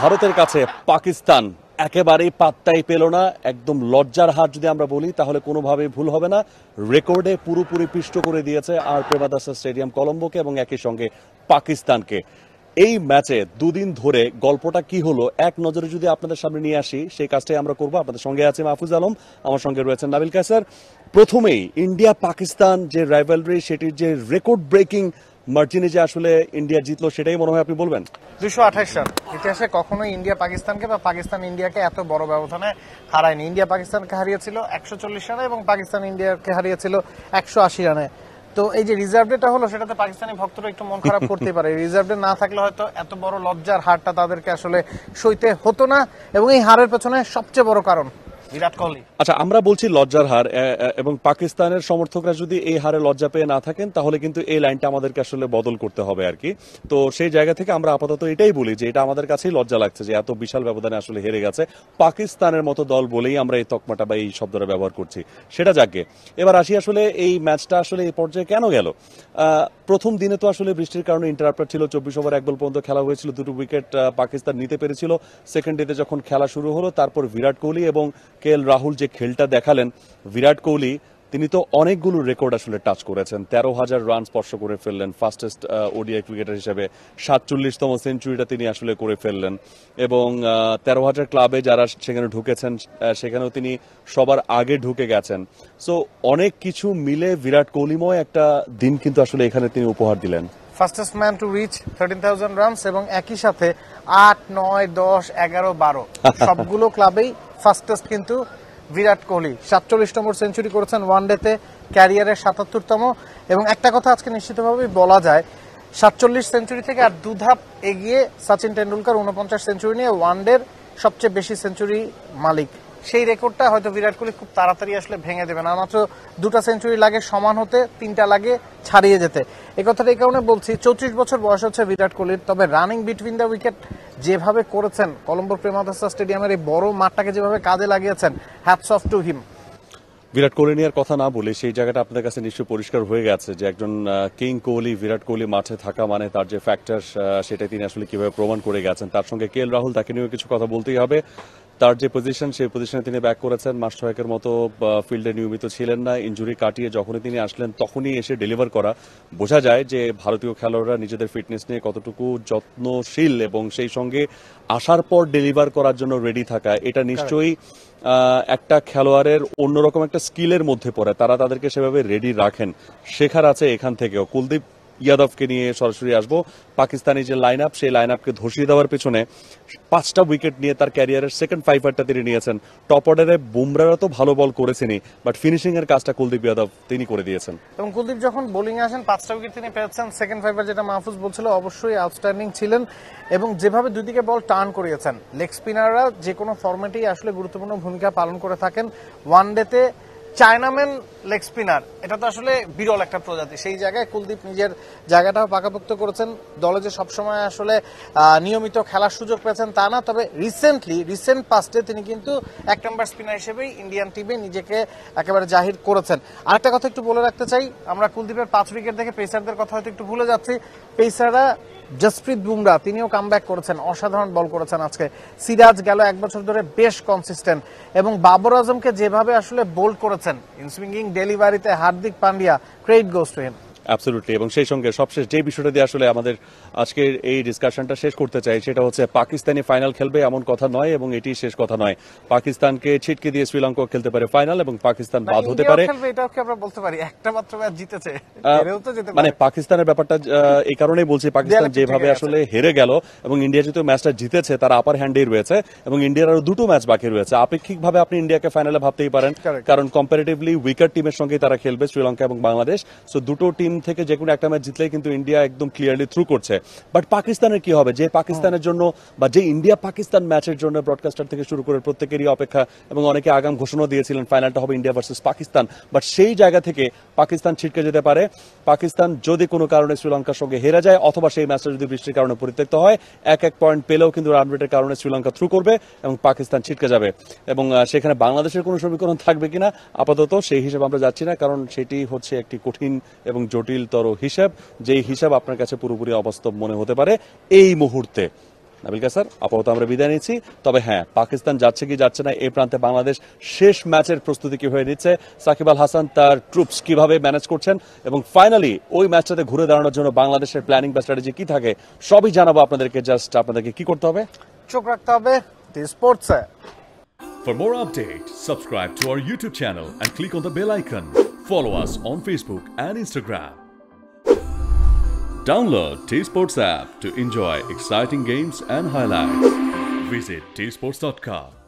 ভারতের কাছে পাকিস্তান একেবারেই পাত্তাই পেল না একদম লজ্জার হাত যদি আমরা বলি তাহলে কোনোভাবেই ভুল হবে না রেকর্ডে পুরোপুরি পিষ্ট করে দিয়েছে আর প্রেমাদাসা স্টেডিয়াম কলম্বোকে এবং একই সঙ্গে পাকিস্তানকে এই ম্যাচে দুদিন ধরে গল্পটা কি হলো এক নজরে যদি আপনাদের সামনে নিয়ে আসি সেই কাজটাই আমরা করবো আপনাদের সঙ্গে আছে মাহফুজ আলম আমার সঙ্গে রয়েছেন নাবিল কাসার প্রথমেই ইন্ডিয়া পাকিস্তান যে রাইভালরি সেটির যে রেকর্ড ব্রেকিং মার্জিনে যে আসলে ইন্ডিয়া জিতলো সেটাই মনে হয় আপনি বলবেন দুশো আঠাশ সাল ইতিহাসে কখনোই ইন্ডিয়া পাকিস্তানকে বা পাকিস্তান ইন্ডিয়াকে এত বড় ব্যবধানে হারায়নি ইন্ডিয়া পাকিস্তানকে হারিয়েছিল একশো চল্লিশ রানে এবং পাকিস্তান ইন্ডিয়াকে হারিয়েছিল একশো আশি রানে তো এই যে রিজার্ভ ডেটা হলো সেটাতে পাকিস্তানি ভক্তরা একটু মন খারাপ করতে পারে রিজার্ভ ডে না থাকলে হয়তো এত বড় লজ্জার হারটা তাদেরকে আসলে সইতে হতো না এবং এই হারের পেছনে সবচেয়ে বড় কারণ বিরাট কোহলি আচ্ছা আমরা বলছি লজ্জার হার এবং পাকিস্তানের সমর্থকরা যদি এই হারে লজ্জা পেয়ে না থাকেন তাহলে কিন্তু এই লাইনটা আমাদেরকে আসলে বদল করতে হবে আর কি তো সেই জায়গা থেকে আমরা আপাতত এটাই বলি যে এটা আমাদের কাছেই লজ্জা লাগছে যে এত বিশাল ব্যবধানে আসলে হেরে গেছে পাকিস্তানের মতো দল বলেই আমরা এই তকমাটা বা এই শব্দটা ব্যবহার করছি সেটা যাকে এবার আসি আসলে এই ম্যাচটা আসলে এই পর্যায়ে কেন গেল প্রথম দিনে তো আসলে বৃষ্টির কারণে ইন্টারাপ্টার ছিল চব্বিশ ওভার এক বল পর্যন্ত খেলা হয়েছিল দুটো উইকেট পাকিস্তান নিতে পেরেছিল সেকেন্ড ডেতে যখন খেলা শুরু হলো তারপর বিরাট কোহলি এবং কে রাহুল যে খেলটা দেখালেন বিরাট কোহলি তিনি তো অনেকগুলো রেকর্ড আসলে টাচ করেছেন তেরো হাজার রান স্পর্শ করে ফেললেন ফাস্টেস্ট ওডিআই ক্রিকেটার হিসেবে সাতচল্লিশতম সেঞ্চুরিটা তিনি আসলে করে ফেললেন এবং তেরো হাজার ক্লাবে যারা সেখানে ঢুকেছেন সেখানেও তিনি সবার আগে ঢুকে গেছেন সো অনেক কিছু মিলে বিরাট কোহলিময় একটা দিন কিন্তু আসলে এখানে তিনি উপহার দিলেন fastest man to reach thirteen thousand runs এবং একই সাথে আট নয় দশ এগারো বারো সবগুলো ক্লাবেই ফাস্টেস্ট কিন্তু বিরাট কোহলি সাতচল্লিশ নম্বর সেঞ্চুরি করেছেন ওয়ানডেতে ক্যারিয়ারের সাতাত্তরতম এবং একটা কথা আজকে নিশ্চিতভাবেই বলা যায় সাতচল্লিশ সেঞ্চুরি থেকে আর দুধাপ এগিয়ে সচিন টেন্ডুলকার উনপঞ্চাশ সেঞ্চুরি নিয়ে ওয়ানডের সবচেয়ে বেশি সেঞ্চুরি মালিক সেই রেকর্ডটা হয়তো বিরাট কোহলি খুব তাড়াতাড়ি আসলে ভেঙে দেবে না মাত্র দুটো সেঞ্চুরি লাগে সমান হতে তিনটা লাগে ছাড়িয়ে যেতে এ কথাটা এই কারণে বলছি চৌত্রিশ বছর বয়স হচ্ছে বিরাট কোহলির তবে রানিং বিটুইন দ্য উইকেট যেভাবে করেছেন কলম্বোর প্রেমাদাসা স্টেডিয়ামের এই বড় মাঠটাকে যেভাবে কাজে লাগিয়েছেন hats off to him Virat Kohli নিয়ে কথা না বলে সেই জায়গাটা আপনাদের কাছে নিশ্চয়ই পরিষ্কার হয়ে গেছে যে একজন কিং কোহলি বিরাট কোহলি মাঠে থাকা মানে তার যে ফ্যাক্টর সেটা তিনি আসলে কিভাবে প্রমাণ করে গেছেন তার সঙ্গে কে রাহুল তাকে নিয়েও কিছু কথা বলতেই হবে তার যে পজিশন সেই পজিশনে তিনি ব্যাক করেছেন মাস মতো ফিল্ডে নিয়মিত ছিলেন না ইঞ্জুরি কাটিয়ে যখনই তিনি আসলেন তখনই এসে ডেলিভার করা বোঝা যায় যে ভারতীয় খেলোয়াড়রা নিজেদের ফিটনেস নিয়ে কতটুকু যত্নশীল এবং সেই সঙ্গে আসার পর ডেলিভার করার জন্য রেডি থাকা এটা নিশ্চয়ই একটা খেলোয়াড়ের অন্যরকম একটা স্কিলের মধ্যে পড়ে তারা তাদেরকে সেভাবে রেডি রাখেন শেখার আছে এখান থেকেও কুলদীপ ইয়াদবকে নিয়ে সরাসরি আসব পাকিস্তানি যে লাইন আপ সেই লাইন আপকে ধসিয়ে দেওয়ার পেছনে পাঁচটা উইকেট নিয়ে তার ক্যারিয়ারের সেকেন্ড ফাইভারটা তিনি নিয়েছেন টপ অর্ডারে বুমরারা তো ভালো বল করেছেনি বাট ফিনিশিং এর কাজটা কুলদীপ ইয়াদব তিনি করে দিয়েছেন এবং কুলদীপ যখন বোলিং আসেন পাঁচটা উইকেট তিনি পেয়েছেন সেকেন্ড ফাইভার যেটা মাহফুজ বলছিল অবশ্যই আউটস্ট্যান্ডিং ছিলেন এবং যেভাবে দুদিকে বল টার্ন করিয়েছেন লেগ স্পিনাররা যে কোনো ফর্ম্যাটেই আসলে গুরুত্বপূর্ণ ভূমিকা পালন করে থাকেন ওয়ান ডেতে চায়নাম্যান লেগ স্পিনার এটা তো আসলে বিরল একটা প্রজাতি সেই জায়গায় কুলদীপ নিজের জায়গাটাও পাকাপোক্ত করেছেন দলে যে সবসময় আসলে নিয়মিত খেলার সুযোগ পেয়েছেন তা না তবে রিসেন্টলি রিসেন্ট পাস্টে তিনি কিন্তু এক নম্বর স্পিনার হিসেবেই ইন্ডিয়ান টিমে নিজেকে একেবারে জাহির করেছেন আরেকটা কথা একটু বলে রাখতে চাই আমরা কুলদীপের পাঁচ উইকেট দেখে পেসারদের কথা হয়তো একটু ভুলে যাচ্ছি পেসাররা জসপ্রীত বুমরা তিনিও কামব্যাক করেছেন অসাধারণ বল করেছেন আজকে সিরাজ গেল এক বছর ধরে বেশ কনসিস্টেন্ট এবং বাবর আজমকে যেভাবে আসলে বোল্ড করেছেন ইনসুইঙ্গিং ডেলিভারিতে Hardik Pandya credit goes to him absolutely এবং সেই সঙ্গে সবশেষ যে বিষয়টা দিয়ে আসলে আমাদের আজকের এই ডিসকাশনটা শেষ করতে চাই সেটা হচ্ছে পাকিস্তানি ফাইনাল খেলবে এমন কথা নয় এবং এটি শেষ কথা নয় পাকিস্তানকে ছিটকে দিয়ে শ্রীলঙ্কা খেলতে পারে ফাইনাল এবং পাকিস্তান বাদ হতে পারে মানে পাকিস্তানের ব্যাপারটা এই কারণেই বলছি পাকিস্তান যেভাবে আসলে হেরে গেল এবং ইন্ডিয়া যেহেতু ম্যাচটা জিতেছে তারা আপার হ্যান্ডেই রয়েছে এবং ইন্ডিয়ার আরো দুটো ম্যাচ বাকি রয়েছে আপেক্ষিকভাবে আপনি ইন্ডিয়াকে ফাইনালে ভাবতেই পারেন কারণ কম্পারেটিভলি উইকার টিমের সঙ্গে তারা খেলবে শ্রীলঙ্কা এবং বাংলাদেশ সো দুটো টিম থেকে যে কোনো একটা ম্যাচ জিতলেই কিন্তু ইন্ডিয়া একদম ক্লিয়ারলি থ্রু করছে বাট পাকিস্তানের কি হবে যে পাকিস্তানের জন্য বা যে ইন্ডিয়া পাকিস্তান ম্যাচের জন্য ব্রডকাস্টার থেকে শুরু করে প্রত্যেকেরই অপেক্ষা এবং অনেকে আগাম ঘোষণা দিয়েছিলেন ফাইনালটা হবে ইন্ডিয়া ভার্সেস পাকিস্তান বাট সেই জায়গা থেকে পাকিস্তান ছিটকে যেতে পারে পাকিস্তান যদি কোনো কারণে শ্রীলঙ্কার সঙ্গে হেরে যায় অথবা সেই ম্যাচটা যদি বৃষ্টির কারণে পরিত্যক্ত হয় এক এক পয়েন্ট পেলেও কিন্তু রান রেটের কারণে শ্রীলঙ্কা থ্রু করবে এবং পাকিস্তান ছিটকে যাবে এবং সেখানে বাংলাদেশের কোনো সমীকরণ থাকবে কিনা আপাতত সেই হিসেবে আমরা যাচ্ছি না কারণ সেটি হচ্ছে একটি কঠিন এবং জটিল জটিলতর হিসাব যেই হিসাব আপনার কাছে পুরোপুরি অবাস্তব মনে হতে পারে এই মুহূর্তে নাবিল স্যার আপাতত আমরা বিদায় নিচ্ছি তবে হ্যাঁ পাকিস্তান যাচ্ছে কি যাচ্ছে না এই প্রান্তে বাংলাদেশ শেষ ম্যাচের প্রস্তুতি কিভাবে নিচ্ছে সাকিব আল হাসান তার ট্রুপস কিভাবে ম্যানেজ করছেন এবং ফাইনালি ওই ম্যাচটাতে ঘুরে দাঁড়ানোর জন্য বাংলাদেশের প্ল্যানিং বা স্ট্র্যাটেজি কি থাকে সবই জানাবো আপনাদেরকে জাস্ট আপনাদেরকে কি করতে হবে চোখ রাখতে হবে sports for more update subscribe to our YouTube channel and click on the bell icon Follow us on Facebook and Instagram. Download T Sports app to enjoy exciting games and highlights. Visit tsports.com.